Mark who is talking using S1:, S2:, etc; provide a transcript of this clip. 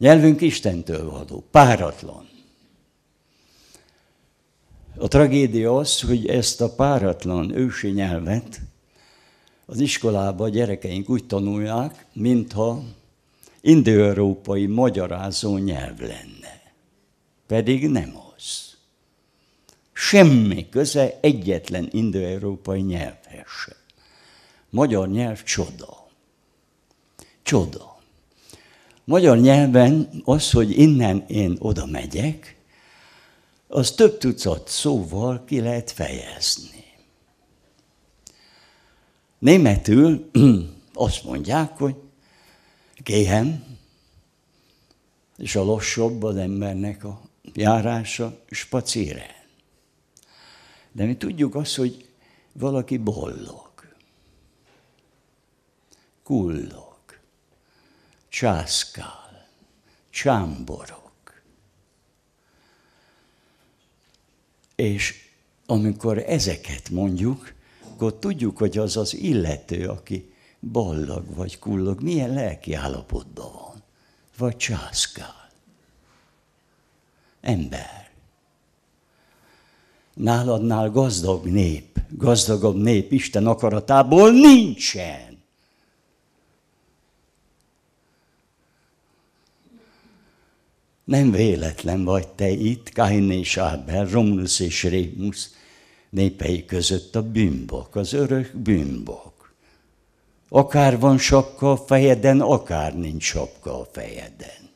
S1: Nyelvünk Istentől való, páratlan. A tragédia az, hogy ezt a páratlan ősi nyelvet az iskolában a gyerekeink úgy tanulják, mintha indőeurópai magyarázó nyelv lenne. Pedig nem az. Semmi köze egyetlen indőeurópai nyelvhez sem. Magyar nyelv csoda. Csoda. Magyar nyelven az, hogy innen én oda megyek, az több tucat szóval ki lehet fejezni. Németül azt mondják, hogy géhem, és a lassabb az embernek a járása spacére. De mi tudjuk azt, hogy valaki bollog, kullog császkál, csámborok. És amikor ezeket mondjuk, akkor tudjuk, hogy az az illető, aki ballag vagy kullog, milyen lelki állapotban van, vagy császkál. Ember. Náladnál gazdag nép, gazdagabb nép Isten akaratából nincsen. Nem véletlen vagy te itt, Kain és Ábel, Romulus és Rémus népei között a bűnbok, az örök bűnbok. Akár van sapka a fejeden, akár nincs sapka a fejeden.